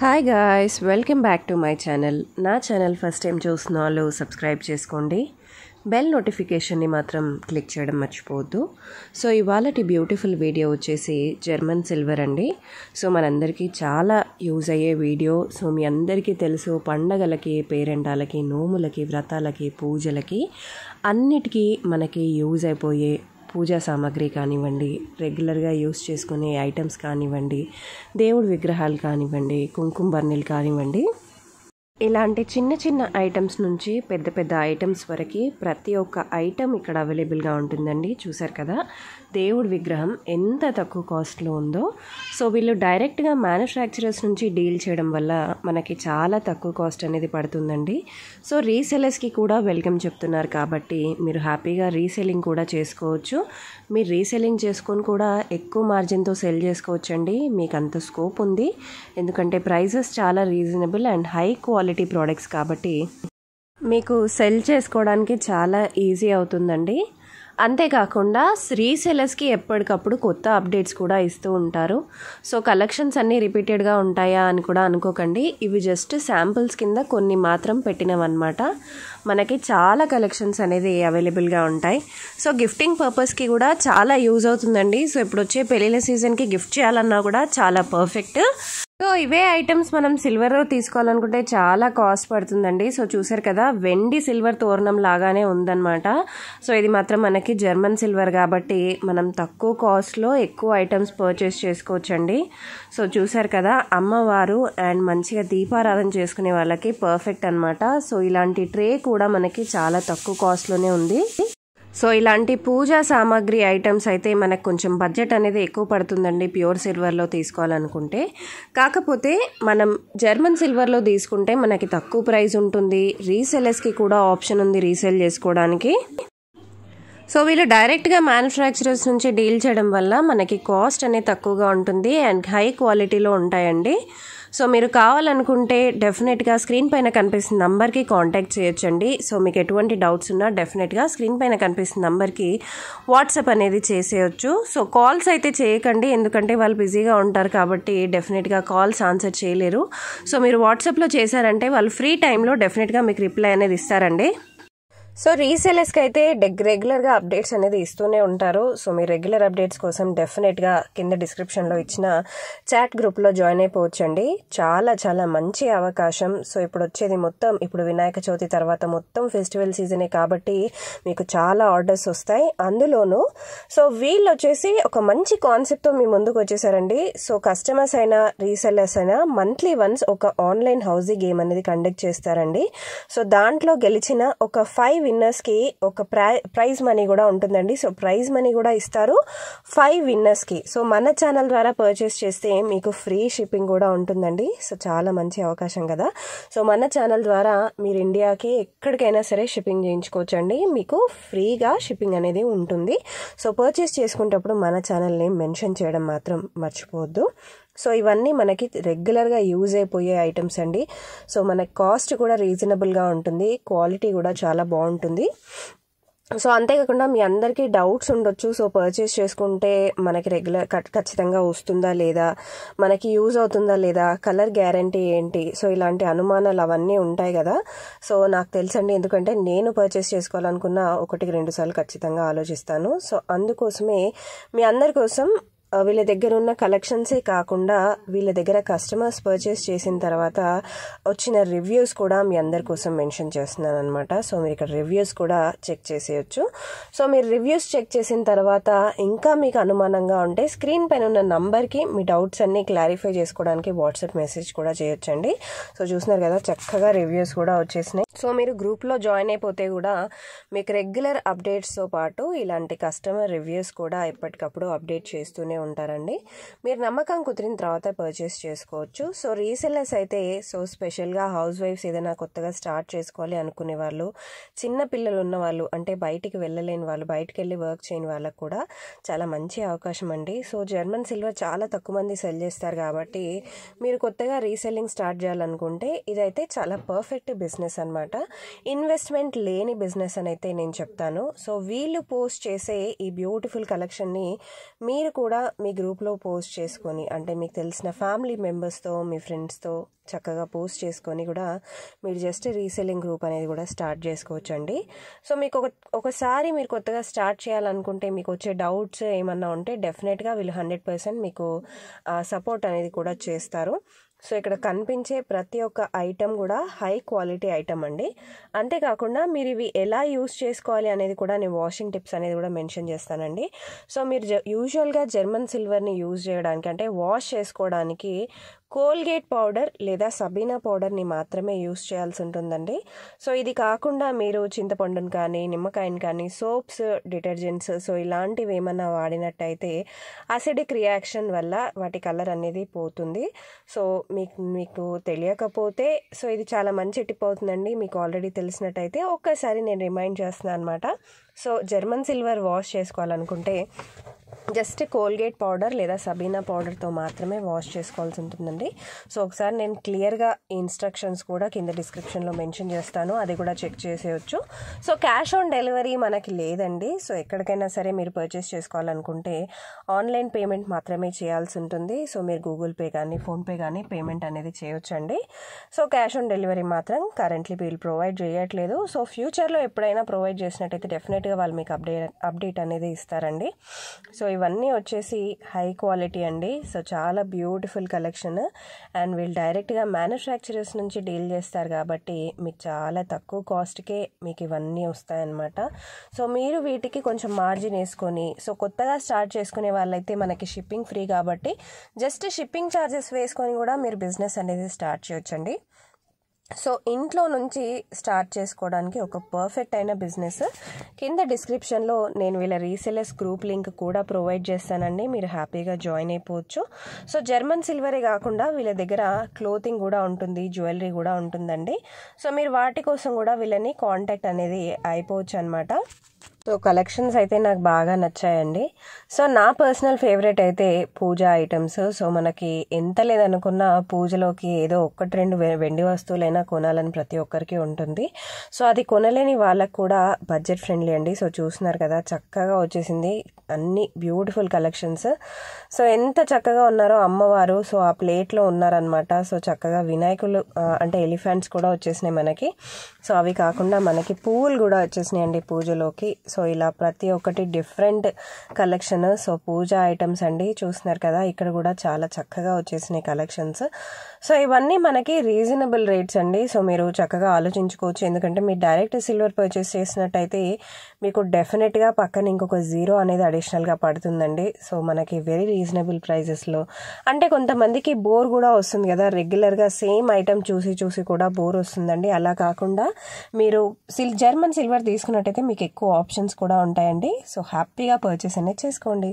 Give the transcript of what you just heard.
hi guys welcome back to my channel నా channel first time చూసిన వాళ్ళు subscribe చేసుకోండి బెల్ నోటిఫికేషన్ని మాత్రం క్లిక్ చేయడం మర్చిపోవద్దు సో ఇవాళటి బ్యూటిఫుల్ వీడియో వచ్చేసి జర్మన్ సిల్వర్ అండి సో మనందరికీ చాలా యూజ్ అయ్యే వీడియో సో మీ అందరికీ తెలుసు పండగలకి పేరెంటాలకి నోములకి వ్రతాలకి పూజలకి అన్నిటికీ మనకి యూజ్ అయిపోయే పూజా సామాగ్రి కానివ్వండి రెగ్యులర్గా యూస్ చేసుకునే ఐటమ్స్ కానివ్వండి దేవుడి విగ్రహాలు కానివ్వండి కుంకుమ బర్నీలు కానివ్వండి ఇలాంటి చిన్న చిన్న ఐటమ్స్ నుంచి పెద్ద పెద్ద ఐటమ్స్ వరకు ప్రతి ఒక్క ఐటమ్ ఇక్కడ అవైలబుల్గా ఉంటుందండి చూసారు కదా దేవుడి విగ్రహం ఎంత తక్కువ కాస్ట్లో ఉందో సో వీళ్ళు డైరెక్ట్గా మ్యానుఫ్యాక్చరర్స్ నుంచి డీల్ చేయడం వల్ల మనకి చాలా తక్కువ కాస్ట్ అనేది పడుతుందండి సో రీసెలర్స్కి కూడా వెల్కమ్ చెప్తున్నారు కాబట్టి మీరు హ్యాపీగా రీసెల్లింగ్ కూడా చేసుకోవచ్చు మీరు రీసెల్లింగ్ చేసుకొని కూడా ఎక్కువ మార్జిన్తో సెల్ చేసుకోవచ్చండి మీకు అంత స్కోప్ ఉంది ఎందుకంటే ప్రైజెస్ చాలా reasonable and high quality quality products కాబట్టి మీకు సెల్ చేసుకోవడానికి చాలా ఈజీ అవుతుందండి అంతేకాకుండా రీసెలర్స్కి ఎప్పటికప్పుడు కొత్త అప్డేట్స్ కూడా ఇస్తూ ఉంటారు సో కలెక్షన్స్ అన్నీ రిపీటెడ్గా ఉంటాయా అని కూడా అనుకోకండి ఇవి జస్ట్ శాంపుల్స్ కింద కొన్ని మాత్రం పెట్టినవన్నమాట మనకి చాలా కలెక్షన్స్ అనేది అవైలబుల్గా ఉంటాయి సో గిఫ్టింగ్ పర్పస్కి కూడా చాలా యూజ్ అవుతుందండి సో ఇప్పుడు వచ్చే పెళ్ళిళ్ళ సీజన్కి గిఫ్ట్ చేయాలన్నా కూడా చాలా పర్ఫెక్ట్ సో ఇవే ఐటమ్స్ మనం సిల్వర్లో తీసుకోవాలనుకుంటే చాలా కాస్ట్ పడుతుందండి సో చూసారు కదా వెండి సిల్వర్ తోరణం లాగానే ఉందన్నమాట సో ఇది మాత్రం మనకి జర్మన్ సిల్వర్ కాబట్టి మనం తక్కువ కాస్ట్లో ఎక్కువ ఐటమ్స్ పర్చేస్ చేసుకోవచ్చండి సో చూసారు కదా అమ్మవారు అండ్ మంచిగా దీపారాధన చేసుకునే వాళ్ళకి పర్ఫెక్ట్ అనమాట సో ఇలాంటి ట్రే కూడా మనకి చాలా తక్కువ కాస్ట్లోనే ఉంది సో ఇలాంటి పూజా సామాగ్రి ఐటమ్స్ అయితే మనకు కొంచెం బడ్జెట్ అనేది ఎక్కువ పడుతుందండి ప్యూర్ సిల్వర్లో తీసుకోవాలనుకుంటే కాకపోతే మనం జర్మన్ సిల్వర్లో తీసుకుంటే మనకి తక్కువ ప్రైస్ ఉంటుంది రీసెలర్స్కి కూడా ఆప్షన్ ఉంది రీసేల్ చేసుకోవడానికి సో వీళ్ళు డైరెక్ట్గా మ్యానుఫ్యాక్చరర్స్ నుంచి డీల్ చేయడం వల్ల మనకి కాస్ట్ అనేది తక్కువగా ఉంటుంది అండ్ హై క్వాలిటీలో ఉంటాయండి సో మీరు కావాలనుకుంటే డెఫినెట్గా స్క్రీన్ పైన కనిపిస్తున్న నంబర్కి కాంటాక్ట్ చేయొచ్చండి సో మీకు ఎటువంటి డౌట్స్ ఉన్నా డెఫినెట్గా స్క్రీన్ పైన కనిపిస్తున్న నంబర్కి వాట్సాప్ అనేది చేసేయచ్చు సో కాల్స్ అయితే చేయకండి ఎందుకంటే వాళ్ళు బిజీగా ఉంటారు కాబట్టి డెఫినెట్గా కాల్స్ ఆన్సర్ చేయలేరు సో మీరు వాట్సాప్లో చేశారంటే వాళ్ళు ఫ్రీ టైంలో డెఫినెట్గా మీకు రిప్లై అనేది ఇస్తారండి సో రీసెలర్స్కి అయితే డెగ్ రెగ్యులర్గా అప్డేట్స్ అనేది ఇస్తూనే ఉంటారు సో మీ రెగ్యులర్ అప్డేట్స్ కోసం డెఫినెట్గా కింద డిస్క్రిప్షన్లో ఇచ్చిన చాట్ గ్రూప్లో జాయిన్ అయిపోవచ్చండి చాలా చాలా మంచి అవకాశం సో ఇప్పుడు వచ్చేది మొత్తం ఇప్పుడు వినాయక చవితి తర్వాత మొత్తం ఫెస్టివల్ సీజనే కాబట్టి మీకు చాలా ఆర్డర్స్ వస్తాయి అందులోనూ సో వీళ్ళు వచ్చేసి ఒక మంచి కాన్సెప్ట్తో మీ ముందుకు వచ్చేసారండి సో కస్టమర్స్ అయినా రీసెల్లర్స్ అయినా మంత్లీ వన్స్ ఒక ఆన్లైన్ హౌజీ గేమ్ అనేది కండక్ట్ చేస్తారండి సో దాంట్లో గెలిచిన ఒక ఫైవ్ విన్నర్స్కి ఒక ప్రై ప్రైజ్ మనీ కూడా ఉంటుందండి సో ప్రైజ్ మనీ కూడా ఇస్తారు ఫైవ్ విన్నర్స్కి సో మన ఛానల్ ద్వారా పర్చేస్ చేస్తే మీకు ఫ్రీ షిప్పింగ్ కూడా ఉంటుందండి సో చాలా మంచి అవకాశం కదా సో మన ఛానల్ ద్వారా మీరు ఇండియాకి ఎక్కడికైనా సరే షిప్పింగ్ చేయించుకోవచ్చండి మీకు ఫ్రీగా షిప్పింగ్ అనేది ఉంటుంది సో పర్చేస్ చేసుకునేటప్పుడు మన ఛానల్ నేమ్ మెన్షన్ చేయడం మాత్రం మర్చిపోవద్దు సో ఇవన్నీ మనకి రెగ్యులర్గా యూజ్ అయిపోయే ఐటమ్స్ అండి సో మన కాస్ట్ కూడా రీజనబుల్గా ఉంటుంది క్వాలిటీ కూడా చాలా బాగుంటుంది సో అంతేకాకుండా మీ అందరికీ డౌట్స్ ఉండొచ్చు సో పర్చేస్ చేసుకుంటే మనకి రెగ్యులర్ ఖచ్చితంగా వస్తుందా లేదా మనకి యూజ్ అవుతుందా లేదా కలర్ గ్యారంటీ ఏంటి సో ఇలాంటి అనుమానాలు అవన్నీ ఉంటాయి కదా సో నాకు తెలుసండి ఎందుకంటే నేను పర్చేస్ చేసుకోవాలనుకున్న ఒకటికి రెండు సార్లు ఖచ్చితంగా ఆలోచిస్తాను సో అందుకోసమే మీ అందరి కోసం వీళ్ళ దగ్గర ఉన్న కలెక్షన్సే కాకుండా వీళ్ళ దగ్గర కస్టమర్స్ పర్చేస్ చేసిన తర్వాత వచ్చిన రివ్యూస్ కూడా మీ అందరి కోసం మెన్షన్ చేస్తున్నాను అనమాట సో మీరు ఇక్కడ రివ్యూస్ కూడా చెక్ చేసేయచ్చు సో మీరు రివ్యూస్ చెక్ చేసిన తర్వాత ఇంకా మీకు అనుమానంగా ఉంటే స్క్రీన్ పైన ఉన్న నంబర్కి మీ డౌట్స్ అన్నీ క్లారిఫై చేసుకోవడానికి వాట్సాప్ మెసేజ్ కూడా చేయొచ్చండి సో చూసినారు కదా చక్కగా రివ్యూస్ కూడా వచ్చేసినాయి సో మీరు గ్రూప్లో జాయిన్ అయిపోతే కూడా మీకు రెగ్యులర్ అప్డేట్స్తో పాటు ఇలాంటి కస్టమర్ రివ్యూస్ కూడా ఎప్పటికప్పుడు అప్డేట్ చేస్తూనే ఉంటారండి మీరు నమ్మకం కుదిరిన తర్వాత పర్చేస్ చేసుకోవచ్చు సో రీసెల్లర్స్ అయితే సో స్పెషల్గా హౌస్ వైఫ్స్ ఏదైనా కొత్తగా స్టార్ట్ చేసుకోవాలి అనుకునే వాళ్ళు చిన్న పిల్లలు ఉన్న వాళ్ళు అంటే బయటికి వెళ్ళలేని వాళ్ళు బయటికి వెళ్ళి వర్క్ చేయని వాళ్ళకు కూడా చాలా మంచి అవకాశం అండి సో జర్మన్ సిల్వర్ చాలా తక్కువ మంది సెల్ చేస్తారు కాబట్టి మీరు కొత్తగా రీసెల్లింగ్ స్టార్ట్ చేయాలనుకుంటే ఇదైతే చాలా పర్ఫెక్ట్ బిజినెస్ అనమాట ఇన్వెస్ట్మెంట్ లేని బిజినెస్ అని అయితే నేను చెప్తాను సో వీళ్ళు పోస్ట్ చేసే ఈ బ్యూటిఫుల్ కలెక్షన్ని మీరు కూడా మీ గ్రూప్లో పోస్ట్ చేసుకొని అంటే మీకు తెలిసిన ఫ్యామిలీ మెంబర్స్తో మీ ఫ్రెండ్స్తో చక్కగా పోస్ట్ చేసుకొని కూడా మీరు జస్ట్ రీసెల్లింగ్ గ్రూప్ అనేది కూడా స్టార్ట్ చేసుకోవచ్చండి సో మీకు ఒక ఒకసారి మీరు కొత్తగా స్టార్ట్ చేయాలనుకుంటే మీకు వచ్చే డౌట్స్ ఏమన్నా ఉంటే డెఫినెట్గా వీళ్ళు హండ్రెడ్ పర్సెంట్ మీకు సపోర్ట్ అనేది కూడా చేస్తారు సో ఇక్కడ కనిపించే ప్రతి ఒక్క ఐటెం కూడా హై క్వాలిటీ ఐటమ్ అండి అంతేకాకుండా మీరు ఇవి ఎలా యూస్ చేసుకోవాలి అనేది కూడా నేను వాషింగ్ టిప్స్ అనేది కూడా మెన్షన్ చేస్తానండి సో మీరు జ యూజువల్గా జర్మన్ సిల్వర్ని యూజ్ చేయడానికి అంటే వాష్ చేసుకోవడానికి కోల్గేట్ పౌడర్ లేదా సబీనా పౌడర్ని మాత్రమే యూస్ చేయాల్సి ఉంటుందండి సో ఇది కాకుండా మీరు చింతపండుని కానీ నిమ్మకాయని కానీ సోప్స్ డిటర్జెంట్స్ సో ఇలాంటివి ఏమన్నా వాడినట్టయితే అసిడిక్ రియాక్షన్ వల్ల వాటి కలర్ అనేది పోతుంది సో మీకు మీకు తెలియకపోతే సో ఇది చాలా మంచి టిప్ అవుతుందండి మీకు ఆల్రెడీ తెలిసినట్టయితే ఒక్కసారి నేను రిమైండ్ చేస్తున్నాను అనమాట సో జర్మన్ సిల్వర్ వాష్ చేసుకోవాలనుకుంటే జస్ట్ కోల్గేట్ పౌడర్ లేదా సబీనా పౌడర్తో మాత్రమే వాష్ చేసుకోవాల్సి ఉంటుందండి సో ఒకసారి నేను క్లియర్గా ఇన్స్ట్రక్షన్స్ కూడా కింద డిస్క్రిప్షన్లో మెన్షన్ చేస్తాను అది కూడా చెక్ చేసేయచ్చు సో క్యాష్ ఆన్ డెలివరీ మనకి లేదండి సో ఎక్కడికైనా సరే మీరు పర్చేస్ చేసుకోవాలనుకుంటే ఆన్లైన్ పేమెంట్ మాత్రమే చేయాల్సి ఉంటుంది సో మీరు గూగుల్ పే కానీ ఫోన్పే కానీ పేమెంట్ అనేది చేయొచ్చండి సో క్యాష్ ఆన్ డెలివరీ మాత్రం కరెంట్లీ వీళ్ళు ప్రొవైడ్ చేయట్లేదు సో ఫ్యూచర్లో ఎప్పుడైనా ప్రొవైడ్ చేసినట్టయితే డెఫినెట్గా వాళ్ళు మీకు అప్డేట్ అప్డేట్ అనేది ఇస్తారండి సో ఇవన్నీ వచ్చేసి హై క్వాలిటీ అండి సో చాలా బ్యూటిఫుల్ కలెక్షన్ అండ్ వీళ్ళు డైరెక్ట్గా మ్యానుఫ్యాక్చరర్స్ నుంచి డీల్ చేస్తారు కాబట్టి మీకు చాలా తక్కువ కాస్ట్కే మీకు ఇవన్నీ వస్తాయన్నమాట సో మీరు వీటికి కొంచెం మార్జిన్ వేసుకొని సో కొత్తగా స్టార్ట్ చేసుకునే వాళ్ళైతే మనకి షిప్పింగ్ ఫ్రీ కాబట్టి జస్ట్ షిప్పింగ్ ఛార్జెస్ వేసుకొని కూడా మీరు బిజినెస్ అనేది స్టార్ట్ చేయొచ్చండి సో ఇంట్లో నుంచి స్టార్ట్ చేసుకోవడానికి ఒక పర్ఫెక్ట్ అయిన బిజినెస్ కింద డిస్క్రిప్షన్లో నేను వీళ్ళ రీసెలర్స్ గ్రూప్ లింక్ కూడా ప్రొవైడ్ చేస్తానండి మీరు హ్యాపీగా జాయిన్ అయిపోవచ్చు సో జర్మన్ సిల్వరే కాకుండా వీళ్ళ దగ్గర క్లోతింగ్ కూడా ఉంటుంది జ్యువెలరీ కూడా ఉంటుందండి సో మీరు వాటి కోసం కూడా వీళ్ళని కాంటాక్ట్ అనేది అయిపోవచ్చు అనమాట సో కలెక్షన్స్ అయితే నాకు బాగా నచ్చాయండి సో నా పర్సనల్ ఫేవరెట్ అయితే పూజ ఐటమ్స్ సో మనకి ఎంత లేదనుకున్నా పూజలోకి ఏదో ఒక్కటి రెండు వెండి వస్తువులైనా కొనాలని ప్రతి ఒక్కరికి ఉంటుంది సో అది కొనలేని వాళ్ళకు కూడా బడ్జెట్ ఫ్రెండ్లీ అండి సో చూస్తున్నారు కదా చక్కగా వచ్చేసింది అన్ని బ్యూటిఫుల్ కలెక్షన్స్ సో ఎంత చక్కగా ఉన్నారో అమ్మవారు సో ఆ ప్లేట్లో ఉన్నారనమాట సో చక్కగా వినాయకులు అంటే ఎలిఫెంట్స్ కూడా వచ్చేసినాయి మనకి సో అవి కాకుండా మనకి పూలు కూడా వచ్చేసినాయి అండి పూజలోకి సో ఇలా ప్రతి ఒక్కటి different collection so puja items అండి చూస్తున్నారు కదా ఇక్కడ కూడా చాలా చక్కగా వచ్చేసినాయి కలెక్షన్స్ సో ఇవన్నీ మనకి రీజనబుల్ రేట్స్ అండి సో మీరు చక్కగా ఆలోచించుకోవచ్చు ఎందుకంటే మీరు డైరెక్ట్ సిల్వర్ పర్చేస్ చేసినట్టయితే మీకు డెఫినెట్గా పక్కన ఇంకొక జీరో అనేది అడిషనల్గా పడుతుందండి సో మనకి వెరీ రీజనబుల్ ప్రైజెస్లో అంటే కొంతమందికి బోర్ కూడా వస్తుంది కదా రెగ్యులర్గా సేమ్ ఐటమ్ చూసి చూసి కూడా బోర్ వస్తుందండి అలా కాకుండా మీరు సిల్ జర్మన్ సిల్వర్ తీసుకున్నట్టయితే మీకు ఎక్కువ ఆప్షన్స్ కూడా ఉంటాయండి సో హ్యాపీగా పర్చేస్ అనేది చేసుకోండి